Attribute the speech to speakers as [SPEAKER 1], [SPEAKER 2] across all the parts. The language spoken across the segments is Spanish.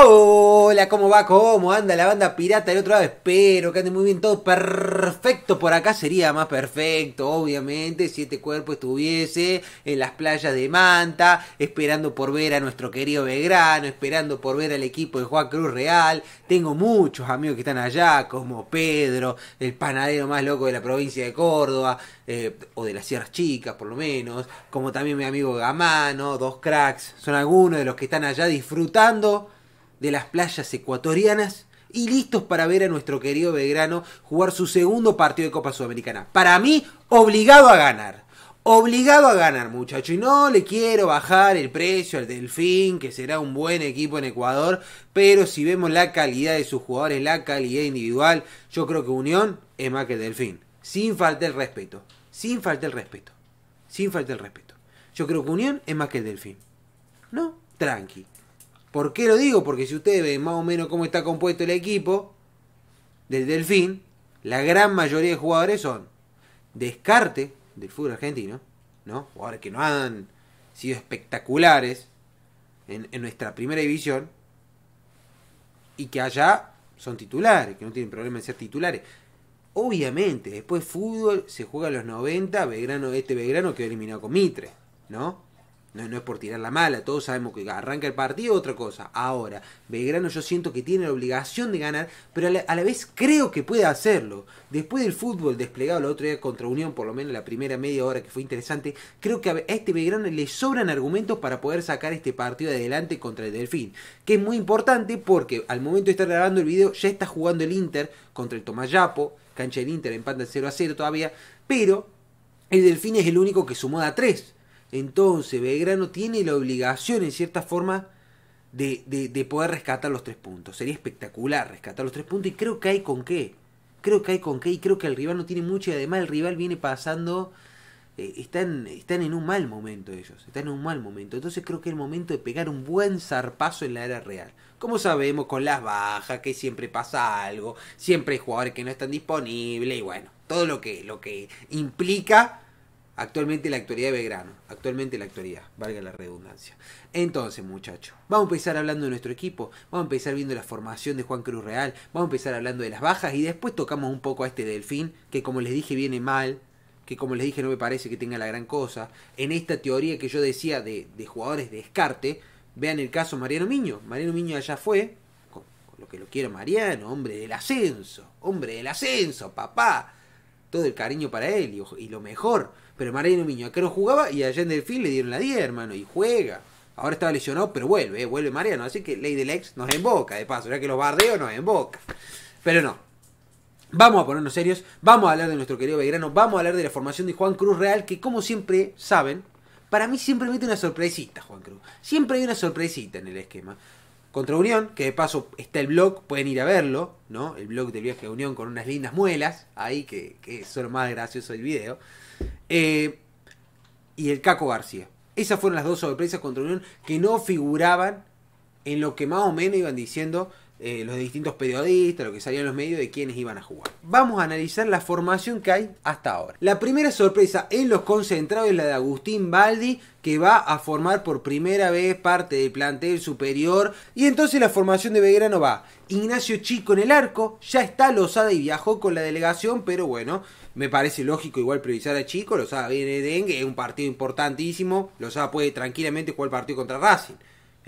[SPEAKER 1] Hola, ¿cómo va? ¿Cómo anda la banda pirata del otro lado? Espero que ande muy bien, todo perfecto por acá. Sería más perfecto, obviamente, si este cuerpo estuviese en las playas de Manta, esperando por ver a nuestro querido Belgrano, esperando por ver al equipo de Juan Cruz Real. Tengo muchos amigos que están allá, como Pedro, el panadero más loco de la provincia de Córdoba, eh, o de las Sierras Chicas, por lo menos, como también mi amigo Gamano, dos cracks, son algunos de los que están allá disfrutando de las playas ecuatorianas y listos para ver a nuestro querido Belgrano jugar su segundo partido de Copa Sudamericana. Para mí, obligado a ganar. Obligado a ganar, muchacho. Y no le quiero bajar el precio al Delfín, que será un buen equipo en Ecuador. Pero si vemos la calidad de sus jugadores, la calidad individual, yo creo que Unión es más que el Delfín. Sin falta el respeto. Sin falta el respeto. Sin falta el respeto. Yo creo que Unión es más que el Delfín. ¿No? Tranqui. ¿Por qué lo digo? Porque si ustedes ven más o menos cómo está compuesto el equipo del Delfín, la gran mayoría de jugadores son descarte del fútbol argentino, ¿no? Jugadores que no han sido espectaculares en, nuestra primera división y que allá son titulares, que no tienen problema en ser titulares. Obviamente, después fútbol se juega a los 90, Belgrano este Belgrano quedó eliminado con Mitre, ¿no? No, es por tirar la mala, todos sabemos que arranca el partido, otra cosa. Ahora, Belgrano yo siento que tiene la obligación de ganar, pero a la, vez creo que puede hacerlo. Después del fútbol desplegado el otro día contra Unión, por lo menos la primera media hora que fue interesante, creo que a este Belgrano le sobran argumentos para poder sacar este partido adelante contra el Delfín. Que es muy importante porque al momento de estar grabando el video ya está jugando el Inter contra el Tomayapo, cancha del Inter, empata 0 a 0 todavía, pero el Delfín es el único que sumó a 3 entonces, Belgrano tiene la obligación, en cierta forma, de, poder rescatar los tres puntos. Sería espectacular rescatar los tres puntos y creo que hay con qué. Creo que hay con qué y creo que el rival no tiene mucho y además el rival viene pasando... Eh, están, están en un mal momento ellos, están en un mal momento. Entonces creo que es el momento de pegar un buen zarpazo en la era real. Como sabemos, con las bajas, que siempre pasa algo, siempre hay jugadores que no están disponibles y bueno, todo lo que, lo que implica Actualmente la actualidad de Belgrano. Actualmente la actualidad, valga la redundancia. Entonces, muchachos, vamos a empezar hablando de nuestro equipo. Vamos a empezar viendo la formación de Juan Cruz Real. Vamos a empezar hablando de las bajas. Y después tocamos un poco a este Delfín, que como les dije viene mal. Que como les dije no me parece que tenga la gran cosa. En esta teoría que yo decía de, jugadores de descarte, vean el caso Mariano Miño. Mariano Miño allá fue. con lo que lo quiero Mariano, hombre del ascenso. Hombre del ascenso, papá todo el cariño para él y, lo mejor. Pero Mariano Miño, no jugaba y allá en Delfín le dieron la 10, hermano, y juega. Ahora estaba lesionado, pero vuelve, eh, vuelve Mariano. Así que Ley del Ex nos emboca, de paso. Ya que los bardeos nos emboca. Pero no. Vamos a ponernos serios. Vamos a hablar de nuestro querido Belgrano. Vamos a hablar de la formación de Juan Cruz Real, que como siempre saben, para mí siempre mete una sorpresita, Juan Cruz. Siempre hay una sorpresita en el esquema contra Unión, que de paso está el blog, pueden ir a verlo, ¿no? El blog del viaje a Unión con unas lindas muelas, ahí que, que son lo más gracioso del video. Eh, y el Caco García. Esas fueron las dos sorpresas contra Unión que no figuraban en lo que más o menos iban diciendo eh, los distintos periodistas, lo que salía en los medios de quienes iban a jugar. Vamos a analizar la formación que hay hasta ahora. La primera sorpresa en los concentrados es la de Agustín Baldi, que va a formar por primera vez parte del plantel superior. Y entonces la formación de Belgrano va. Ignacio Chico en el arco, ya está Lozada y viajó con la delegación, pero bueno, me parece lógico igual priorizar a Chico. Lozada viene de dengue, es un partido importantísimo. Lozada puede tranquilamente jugar el partido contra Racing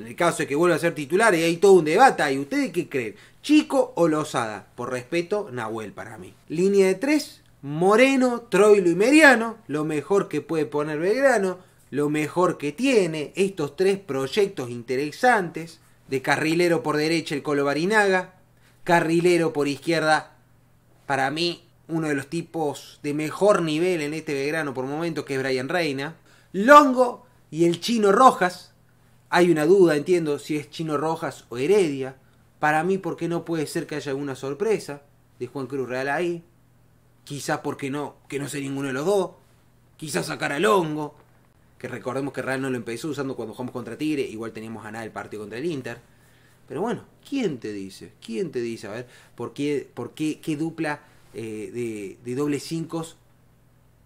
[SPEAKER 1] en el caso de que vuelva a ser titular, y hay todo un debate ¿Y ¿Ustedes qué creen? ¿Chico o losada Por respeto, Nahuel para mí. Línea de tres. Moreno, Troilo y Meriano, lo mejor que puede poner Belgrano, lo mejor que tiene, estos tres proyectos interesantes, de carrilero por derecha el Colo Barinaga, carrilero por izquierda, para mí uno de los tipos de mejor nivel en este Belgrano por momento que es Brian Reina, Longo y el Chino Rojas, hay una duda, entiendo, si es Chino Rojas o Heredia. Para mí, ¿por qué no puede ser que haya alguna sorpresa de Juan Cruz Real ahí? Quizás porque no, que no sea ninguno de los dos. Quizás sacar al hongo. Que recordemos que Real no lo empezó usando cuando jugamos contra Tigre. Igual teníamos ganado el partido contra el Inter. Pero bueno, ¿quién te dice? ¿Quién te dice? A ver, ¿por qué, por qué, qué dupla eh, de, doble cinco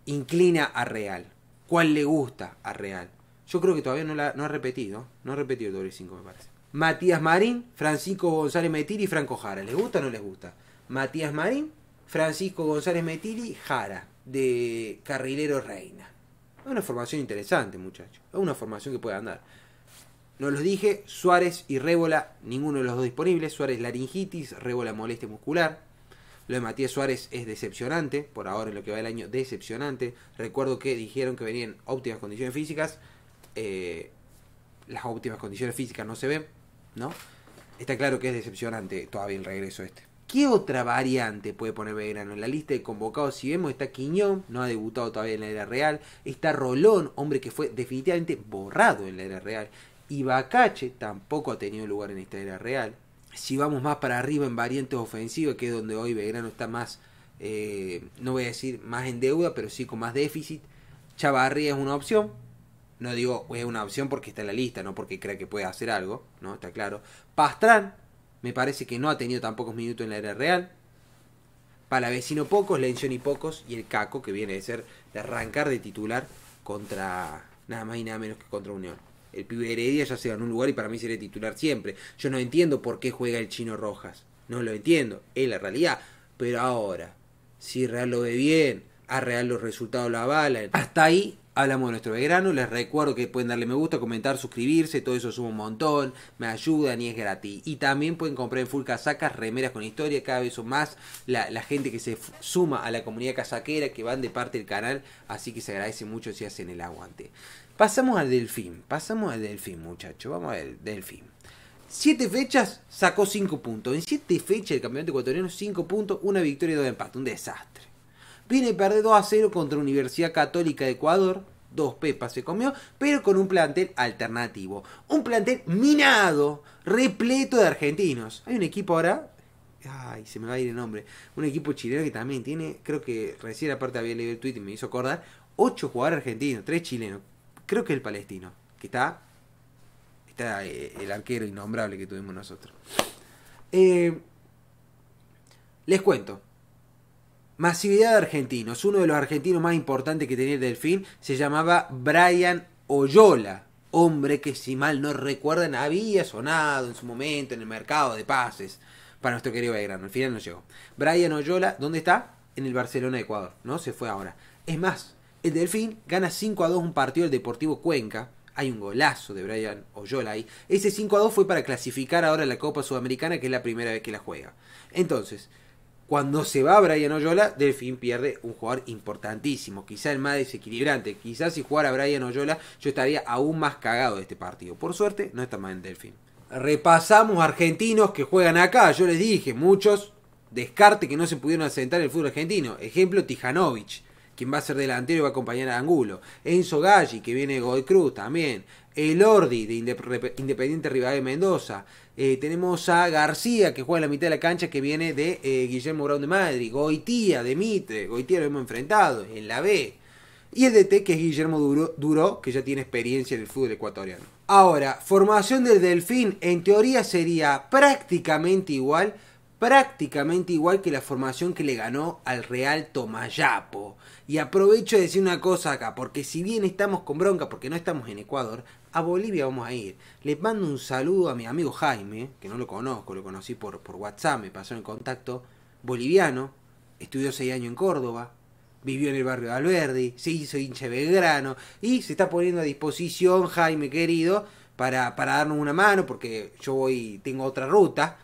[SPEAKER 1] inclina a Real? ¿Cuál le gusta a Real? Yo creo que todavía no, la, no ha repetido. No ha repetido el doble 5, me parece. Matías Marín, Francisco González Metiri y Franco Jara. ¿Les gusta o no les gusta? Matías Marín, Francisco González Metiri, Jara, de Carrilero Reina. Es una formación interesante, muchachos. Es una formación que puede andar. No los dije, Suárez y Rébola, ninguno de los dos disponibles. Suárez laringitis, Rébola molestia muscular. Lo de Matías Suárez es decepcionante, por ahora en lo que va el año, decepcionante. Recuerdo que dijeron que venían óptimas condiciones físicas eh, las óptimas condiciones físicas no se ven, ¿no? Está claro que es decepcionante todavía el regreso este. ¿Qué otra variante puede poner Belgrano? En la lista de convocados, si vemos, está Quiñón, no ha debutado todavía en la era real. Está Rolón, hombre que fue definitivamente borrado en la era real. Y Bacache tampoco ha tenido lugar en esta era real. Si vamos más para arriba en variantes ofensivas, que es donde hoy Belgrano está más, eh, no voy a decir más en deuda, pero sí con más déficit, Chavarría es una opción. No digo es una opción porque está en la lista, no porque crea que puede hacer algo, ¿no? Está claro. Pastrán, me parece que no ha tenido tan pocos minutos en la era real. Palavecino pocos, y pocos y el Caco que viene de ser de arrancar de titular contra nada más y nada menos que contra Unión. El pibe Heredia ya se en un lugar y para mí sería titular siempre. Yo no entiendo por qué juega el chino Rojas. No lo entiendo, es la realidad. Pero ahora, si Real lo ve bien, a Real los resultados la avalan. Hasta ahí Hablamos de nuestro Belgrano. Les recuerdo que pueden darle me gusta, comentar, suscribirse. Todo eso suma un montón. Me ayudan y es gratis. Y también pueden comprar en full casacas, remeras con historia. Cada vez son más la, gente que se suma a la comunidad casaquera que van de parte del canal. Así que se agradece mucho si hacen el aguante. Pasamos al Delfín. Pasamos al Delfín, muchachos. Vamos al Delfín. Siete fechas, sacó cinco puntos. En siete fechas el campeonato ecuatoriano, cinco puntos, una victoria y dos empates. Un desastre. Viene a perder 2 a 0 contra Universidad Católica de Ecuador. Dos pepas se comió, pero con un plantel alternativo. Un plantel minado, repleto de argentinos. Hay un equipo ahora ay, se me va a ir el nombre, un equipo chileno que también tiene, creo que recién aparte había leído el tweet y me hizo acordar, ocho jugadores argentinos, tres chilenos, creo que el palestino, que está, está eh, el arquero innombrable que tuvimos nosotros. Eh, les cuento, Masividad de argentinos. Uno de los argentinos más importantes que tenía el Delfín se llamaba Brian Oyola. Hombre que, si mal no recuerdan, había sonado en su momento en el mercado de pases para nuestro querido Belgrano. Al final no llegó. Brian Oyola, ¿dónde está? En el Barcelona de Ecuador, ¿no? Se fue ahora. Es más, el Delfín gana 5 a 2 un partido del Deportivo Cuenca. Hay un golazo de Brian Oyola ahí. Ese 5 a 2 fue para clasificar ahora la Copa Sudamericana, que es la primera vez que la juega. Entonces, cuando se va Brian Oyola, Delfín pierde un jugador importantísimo, quizá el más desequilibrante. Quizás si jugara Brian Oyola, yo estaría aún más cagado de este partido. Por suerte, no está mal en Delfín. Repasamos argentinos que juegan acá. Yo les dije, muchos descarte que no se pudieron asentar en el fútbol argentino. Ejemplo, Tijanovic quien va a ser delantero y va a acompañar a Angulo. Enzo Galli, que viene de Goy Cruz también. El Ordi, de Independiente Rivadavia de Mendoza. Eh, tenemos a García, que juega en la mitad de la cancha, que viene de eh, Guillermo Brown de Madrid. Goitía, de Mitre. Goitía lo hemos enfrentado en la B. Y el DT, que es Guillermo Duró, que ya tiene experiencia en el fútbol ecuatoriano. Ahora, formación del Delfín en teoría sería prácticamente igual, prácticamente igual que la formación que le ganó al Real Tomayapo. Y aprovecho de decir una cosa acá, porque si bien estamos con bronca, porque no estamos en Ecuador, a Bolivia vamos a ir. Les mando un saludo a mi amigo Jaime, que no lo conozco, lo conocí por, por WhatsApp, me pasó en contacto, boliviano, estudió seis años en Córdoba, vivió en el barrio de Alberdi, se hizo hinche Belgrano, y se está poniendo a disposición, Jaime querido, para, para darnos una mano, porque yo voy, tengo otra ruta,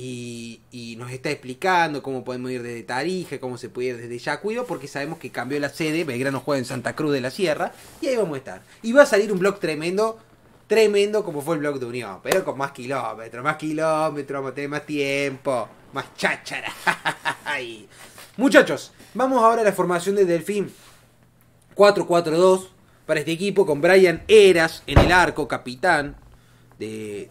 [SPEAKER 1] y, nos está explicando cómo podemos ir desde Tarija, cómo se puede ir desde Yacuido, porque sabemos que cambió la sede, Belgrano juega en Santa Cruz de la Sierra, y ahí vamos a estar. Y va a salir un blog tremendo, tremendo como fue el blog de Unión, pero con más kilómetros, más kilómetros, vamos a tener más tiempo, más cháchara. Muchachos, vamos ahora a la formación de Delfín 4-4-2 para este equipo con Brian Eras en el arco, capitán de,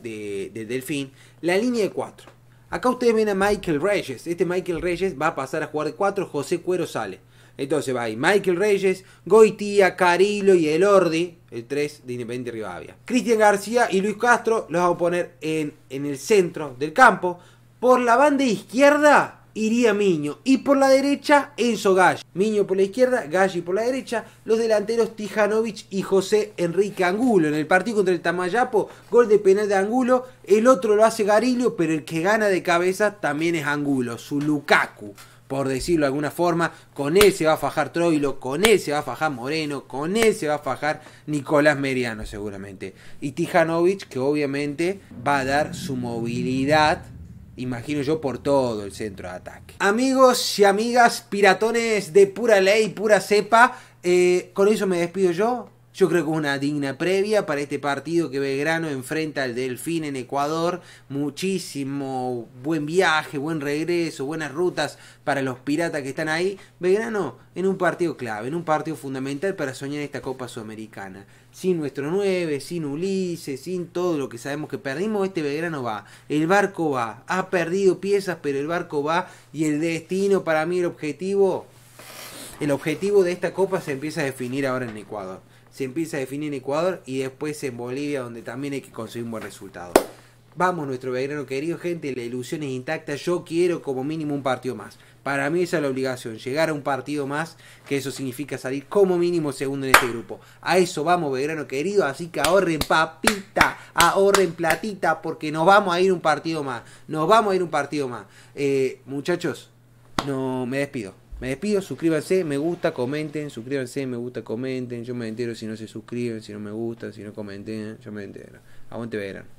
[SPEAKER 1] de Delfín. La línea de 4. Acá ustedes ven a Michael Reyes. Este Michael Reyes va a pasar a jugar de 4. José Cuero sale. Entonces va ahí Michael Reyes, Goitía, Carilo y Elordi, el 3 de Independiente Rivadavia. Cristian García y Luis Castro los vamos a poner en, en el centro del campo. Por la banda izquierda iría Miño. Y por la derecha, Enzo Galli. Miño por la izquierda, Galli por la derecha. Los delanteros Tijanovic y José Enrique Angulo. En el partido contra el Tamayapo, gol de penal de Angulo. El otro lo hace Garillo. pero el que gana de cabeza también es Angulo, su Lukaku por decirlo de alguna forma, con él se va a fajar Troilo, con él se va a fajar Moreno, con él se va a fajar Nicolás Meriano seguramente. Y Tijanovic que obviamente va a dar su movilidad imagino yo, por todo el centro de ataque. Amigos y amigas, piratones de pura ley, pura cepa, eh, con eso me despido yo. Yo creo que es una digna previa para este partido que Belgrano enfrenta al Delfín en Ecuador. Muchísimo buen viaje, buen regreso, buenas rutas para los piratas que están ahí. Belgrano en un partido clave, en un partido fundamental para soñar esta Copa Sudamericana. Sin nuestro 9, sin Ulises, sin todo lo que sabemos que perdimos, este Belgrano va. El barco va. Ha perdido piezas, pero el barco va. Y el destino, para mí, el objetivo el objetivo de esta copa se empieza a definir ahora en Ecuador se empieza a definir en Ecuador y después en Bolivia, donde también hay que conseguir un buen resultado. Vamos, nuestro Belgrano querido, gente, la ilusión es intacta. Yo quiero como mínimo un partido más. Para mí esa es la obligación, llegar a un partido más, que eso significa salir como mínimo segundo en este grupo. A eso vamos, Belgrano querido, así que ahorren papita, ahorren platita, porque nos vamos a ir un partido más. Nos vamos a ir un partido más. Eh, muchachos, no me despido. Me despido, suscríbanse, me gusta, comenten, suscríbanse, me gusta, comenten. Yo me entero si no se suscriben, si no me gustan, si no comenten, yo me entero. Aguante verán.